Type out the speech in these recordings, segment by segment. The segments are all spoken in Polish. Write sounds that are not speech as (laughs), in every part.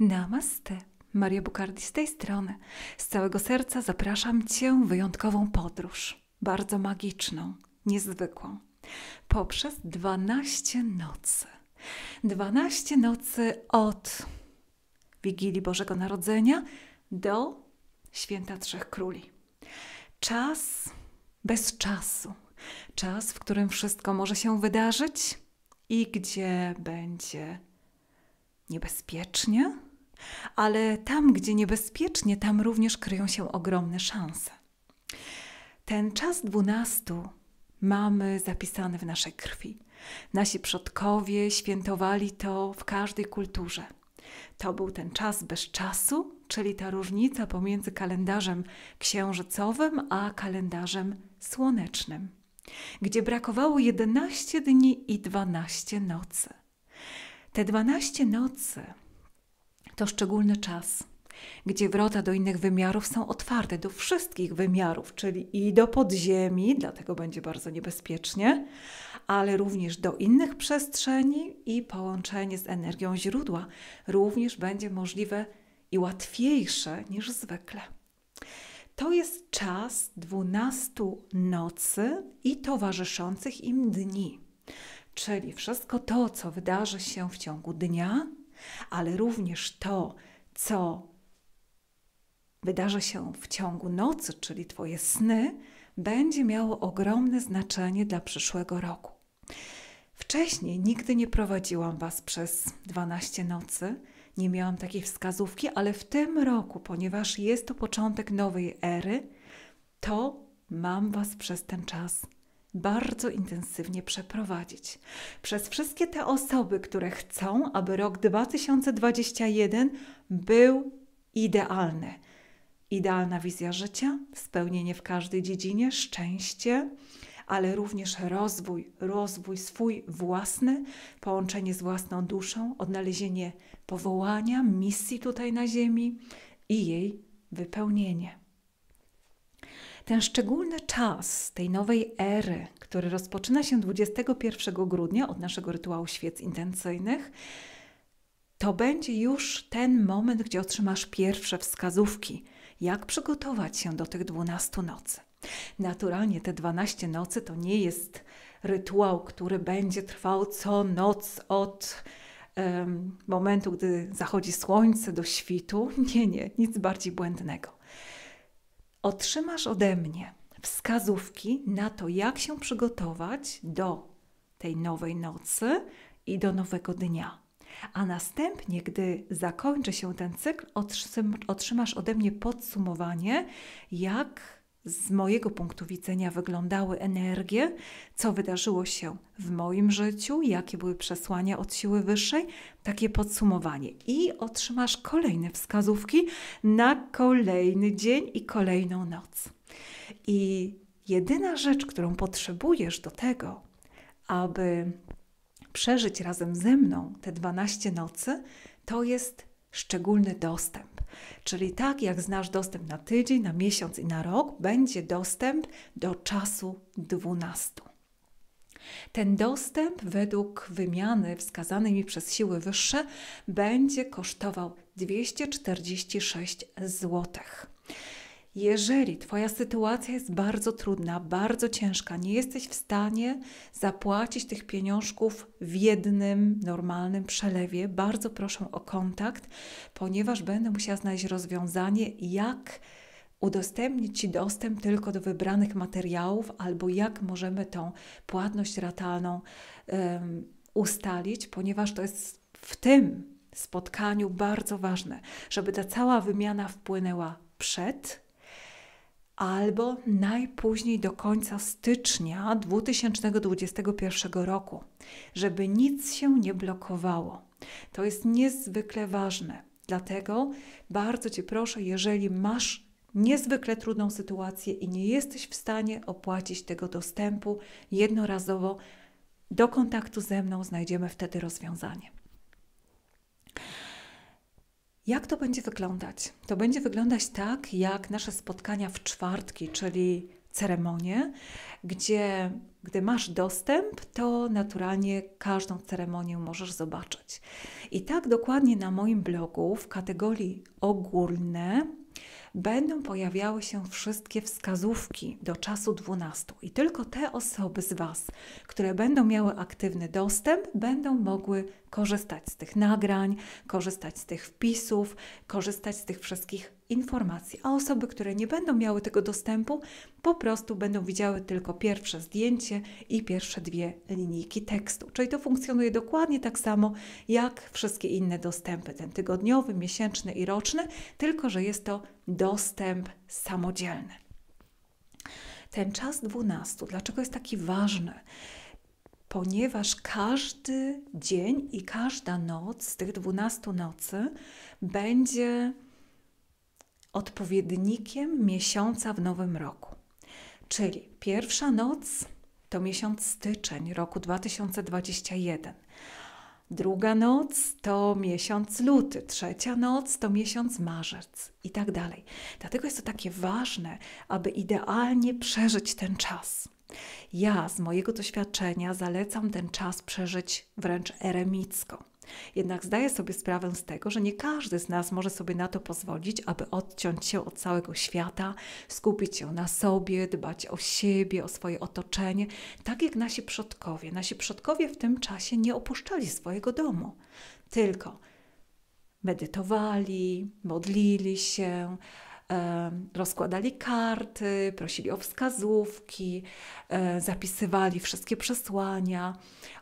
Namaste. Maria Bukardi z tej strony. Z całego serca zapraszam Cię w wyjątkową podróż, bardzo magiczną, niezwykłą, poprzez 12 nocy. 12 nocy od Wigilii Bożego Narodzenia do Święta Trzech Króli. Czas bez czasu. Czas, w którym wszystko może się wydarzyć i gdzie będzie niebezpiecznie, ale tam, gdzie niebezpiecznie, tam również kryją się ogromne szanse. Ten czas dwunastu mamy zapisany w naszej krwi. Nasi przodkowie świętowali to w każdej kulturze. To był ten czas bez czasu, czyli ta różnica pomiędzy kalendarzem księżycowym a kalendarzem słonecznym, gdzie brakowało 11 dni i 12 nocy. Te 12 nocy to szczególny czas, gdzie wrota do innych wymiarów są otwarte, do wszystkich wymiarów, czyli i do podziemi, dlatego będzie bardzo niebezpiecznie, ale również do innych przestrzeni i połączenie z energią źródła również będzie możliwe i łatwiejsze niż zwykle. To jest czas 12 nocy i towarzyszących im dni, czyli wszystko to, co wydarzy się w ciągu dnia, ale również to, co wydarzy się w ciągu nocy, czyli Twoje sny, będzie miało ogromne znaczenie dla przyszłego roku. Wcześniej nigdy nie prowadziłam Was przez 12 nocy, nie miałam takiej wskazówki, ale w tym roku, ponieważ jest to początek nowej ery, to mam Was przez ten czas bardzo intensywnie przeprowadzić. Przez wszystkie te osoby, które chcą, aby rok 2021 był idealny. Idealna wizja życia, spełnienie w każdej dziedzinie, szczęście, ale również rozwój, rozwój swój własny, połączenie z własną duszą, odnalezienie powołania, misji tutaj na Ziemi i jej wypełnienie ten szczególny czas tej nowej ery, który rozpoczyna się 21 grudnia od naszego rytuału świec intencyjnych, to będzie już ten moment, gdzie otrzymasz pierwsze wskazówki, jak przygotować się do tych 12 nocy. Naturalnie te 12 nocy to nie jest rytuał, który będzie trwał co noc od um, momentu, gdy zachodzi słońce do świtu. (laughs) Nie, nie, nic bardziej błędnego otrzymasz ode mnie wskazówki na to, jak się przygotować do tej nowej nocy i do nowego dnia. A następnie, gdy zakończy się ten cykl, otrzymasz ode mnie podsumowanie, jak z mojego punktu widzenia wyglądały energie, co wydarzyło się w moim życiu, jakie były przesłania od siły wyższej, takie podsumowanie. I otrzymasz kolejne wskazówki na kolejny dzień i kolejną noc. I jedyna rzecz, którą potrzebujesz do tego, aby przeżyć razem ze mną te 12 nocy, to jest szczególny dostęp. Czyli tak jak znasz dostęp na tydzień, na miesiąc i na rok, będzie dostęp do czasu 12. Ten dostęp według wymiany wskazanej mi przez siły wyższe będzie kosztował 246 złotych. Jeżeli Twoja sytuacja jest bardzo trudna, bardzo ciężka, nie jesteś w stanie zapłacić tych pieniążków w jednym normalnym przelewie, bardzo proszę o kontakt, ponieważ będę musiała znaleźć rozwiązanie, jak udostępnić Ci dostęp tylko do wybranych materiałów, albo jak możemy tą płatność ratalną um, ustalić, ponieważ to jest w tym spotkaniu bardzo ważne, żeby ta cała wymiana wpłynęła przed albo najpóźniej do końca stycznia 2021 roku, żeby nic się nie blokowało. To jest niezwykle ważne. Dlatego bardzo Cię proszę, jeżeli masz niezwykle trudną sytuację i nie jesteś w stanie opłacić tego dostępu jednorazowo, do kontaktu ze mną znajdziemy wtedy rozwiązanie. Jak to będzie wyglądać? To będzie wyglądać tak, jak nasze spotkania w czwartki, czyli ceremonie, gdzie gdy masz dostęp, to naturalnie każdą ceremonię możesz zobaczyć. I tak dokładnie na moim blogu w kategorii ogólne będą pojawiały się wszystkie wskazówki do czasu 12 i tylko te osoby z Was, które będą miały aktywny dostęp, będą mogły korzystać z tych nagrań, korzystać z tych wpisów, korzystać z tych wszystkich informacji. A osoby, które nie będą miały tego dostępu, po prostu będą widziały tylko pierwsze zdjęcie i pierwsze dwie linijki tekstu. Czyli to funkcjonuje dokładnie tak samo jak wszystkie inne dostępy, ten tygodniowy, miesięczny i roczny, tylko że jest to dostęp samodzielny. Ten czas 12, dlaczego jest taki ważny? Ponieważ każdy dzień i każda noc z tych 12 nocy będzie odpowiednikiem miesiąca w nowym roku. Czyli pierwsza noc to miesiąc styczeń roku 2021, druga noc to miesiąc luty, trzecia noc to miesiąc marzec i tak dalej. Dlatego jest to takie ważne, aby idealnie przeżyć ten czas. Ja z mojego doświadczenia zalecam ten czas przeżyć wręcz eremicko. Jednak zdaję sobie sprawę z tego, że nie każdy z nas może sobie na to pozwolić, aby odciąć się od całego świata, skupić się na sobie, dbać o siebie, o swoje otoczenie, tak jak nasi przodkowie. Nasi przodkowie w tym czasie nie opuszczali swojego domu, tylko medytowali, modlili się, rozkładali karty, prosili o wskazówki, zapisywali wszystkie przesłania,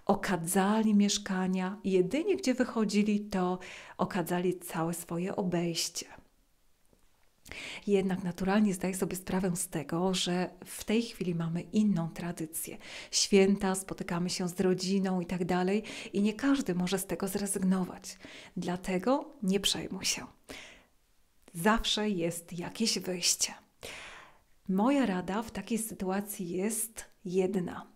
okadzali mieszkania. Jedynie gdzie wychodzili, to okadzali całe swoje obejście. Jednak naturalnie zdaję sobie sprawę z tego, że w tej chwili mamy inną tradycję. Święta, spotykamy się z rodziną i tak dalej, i nie każdy może z tego zrezygnować. Dlatego nie przejmuj się zawsze jest jakieś wyjście. Moja rada w takiej sytuacji jest jedna.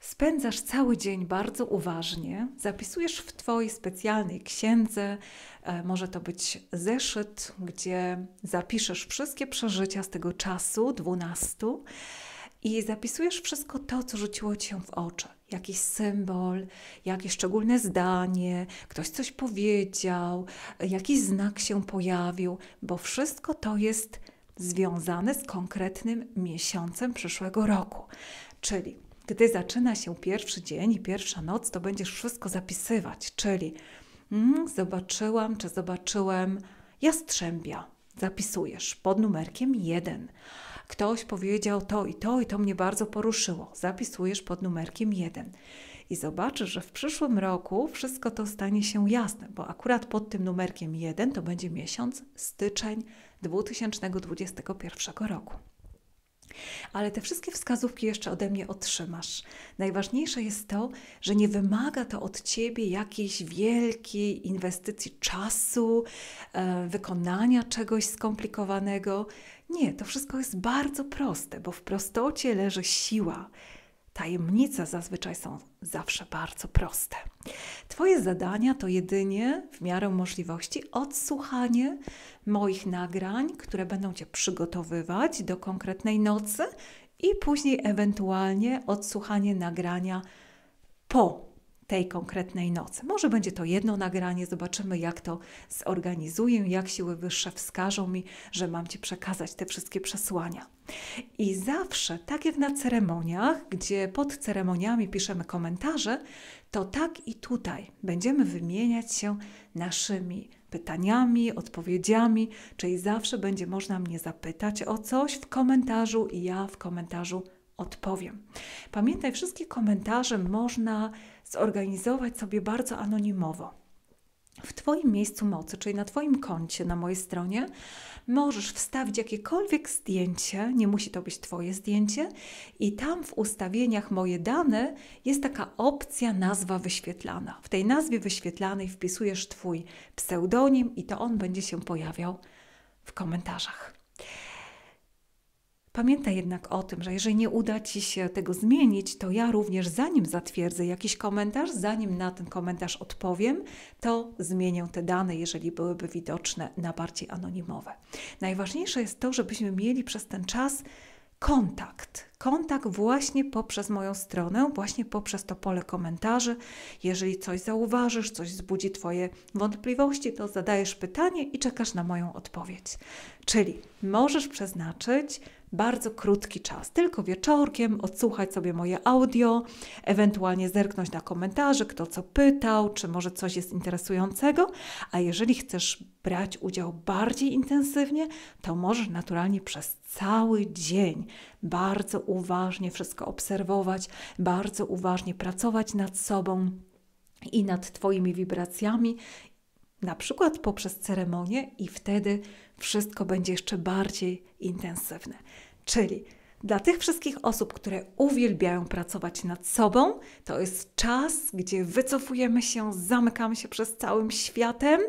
Spędzasz cały dzień bardzo uważnie, zapisujesz w Twojej specjalnej księdze, e, może to być zeszyt, gdzie zapiszesz wszystkie przeżycia z tego czasu, dwunastu, i zapisujesz wszystko to, co rzuciło Cię w oczy jakiś symbol, jakieś szczególne zdanie, ktoś coś powiedział, jakiś znak się pojawił, bo wszystko to jest związane z konkretnym miesiącem przyszłego roku. Czyli gdy zaczyna się pierwszy dzień i pierwsza noc, to będziesz wszystko zapisywać, czyli mm, zobaczyłam czy zobaczyłem jastrzębia. Zapisujesz pod numerkiem 1 Ktoś powiedział to i to i to mnie bardzo poruszyło. Zapisujesz pod numerkiem 1 i zobaczysz, że w przyszłym roku wszystko to stanie się jasne, bo akurat pod tym numerkiem 1 to będzie miesiąc styczeń 2021 roku. Ale te wszystkie wskazówki jeszcze ode mnie otrzymasz. Najważniejsze jest to, że nie wymaga to od ciebie jakiejś wielkiej inwestycji czasu, e, wykonania czegoś skomplikowanego. Nie, to wszystko jest bardzo proste, bo w prostocie leży siła. Tajemnice zazwyczaj są zawsze bardzo proste. Twoje zadania to jedynie w miarę możliwości odsłuchanie moich nagrań, które będą Cię przygotowywać do konkretnej nocy i później ewentualnie odsłuchanie nagrania po tej konkretnej nocy. Może będzie to jedno nagranie, zobaczymy jak to zorganizuję, jak siły wyższe wskażą mi, że mam Ci przekazać te wszystkie przesłania. I zawsze, tak jak na ceremoniach, gdzie pod ceremoniami piszemy komentarze, to tak i tutaj będziemy wymieniać się naszymi pytaniami, odpowiedziami, czyli zawsze będzie można mnie zapytać o coś w komentarzu i ja w komentarzu odpowiem. Pamiętaj, wszystkie komentarze można zorganizować sobie bardzo anonimowo. W Twoim miejscu mocy, czyli na Twoim koncie na mojej stronie, możesz wstawić jakiekolwiek zdjęcie, nie musi to być Twoje zdjęcie, i tam w ustawieniach moje dane jest taka opcja nazwa wyświetlana. W tej nazwie wyświetlanej wpisujesz Twój pseudonim i to on będzie się pojawiał w komentarzach. Pamiętaj jednak o tym, że jeżeli nie uda Ci się tego zmienić, to ja również zanim zatwierdzę jakiś komentarz, zanim na ten komentarz odpowiem, to zmienię te dane, jeżeli byłyby widoczne na bardziej anonimowe. Najważniejsze jest to, żebyśmy mieli przez ten czas kontakt. Kontakt właśnie poprzez moją stronę, właśnie poprzez to pole komentarzy. Jeżeli coś zauważysz, coś zbudzi Twoje wątpliwości, to zadajesz pytanie i czekasz na moją odpowiedź. Czyli możesz przeznaczyć bardzo krótki czas. Tylko wieczorkiem odsłuchać sobie moje audio, ewentualnie zerknąć na komentarze, kto co pytał, czy może coś jest interesującego. A jeżeli chcesz brać udział bardziej intensywnie, to możesz naturalnie przez cały dzień bardzo uważnie wszystko obserwować, bardzo uważnie pracować nad sobą i nad Twoimi wibracjami, na przykład poprzez ceremonię, i wtedy wszystko będzie jeszcze bardziej intensywne. Czyli dla tych wszystkich osób, które uwielbiają pracować nad sobą, to jest czas, gdzie wycofujemy się, zamykamy się przez całym światem,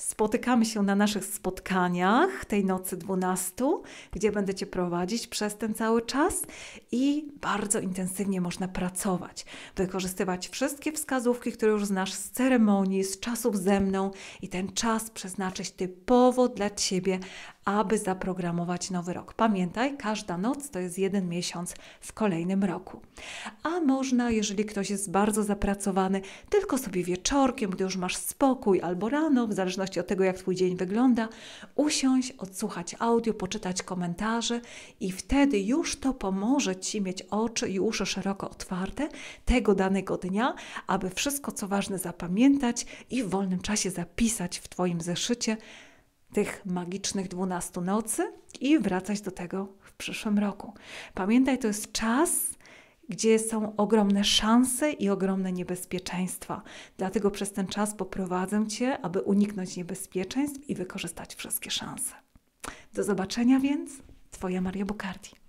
Spotykamy się na naszych spotkaniach tej nocy 12, gdzie będę Cię prowadzić przez ten cały czas i bardzo intensywnie można pracować, wykorzystywać wszystkie wskazówki, które już znasz z ceremonii, z czasów ze mną i ten czas przeznaczyć typowo dla Ciebie, aby zaprogramować nowy rok. Pamiętaj, każda noc to jest jeden miesiąc w kolejnym roku. A można, jeżeli ktoś jest bardzo zapracowany, tylko sobie wieczorkiem, gdy już masz spokój, albo rano, w zależności od tego, jak Twój dzień wygląda, usiąść, odsłuchać audio, poczytać komentarze i wtedy już to pomoże Ci mieć oczy i uszy szeroko otwarte tego danego dnia, aby wszystko, co ważne, zapamiętać i w wolnym czasie zapisać w Twoim zeszycie tych magicznych 12 nocy i wracać do tego w przyszłym roku. Pamiętaj, to jest czas, gdzie są ogromne szanse i ogromne niebezpieczeństwa. Dlatego przez ten czas poprowadzę Cię, aby uniknąć niebezpieczeństw i wykorzystać wszystkie szanse. Do zobaczenia więc, Twoja Maria Bukardi.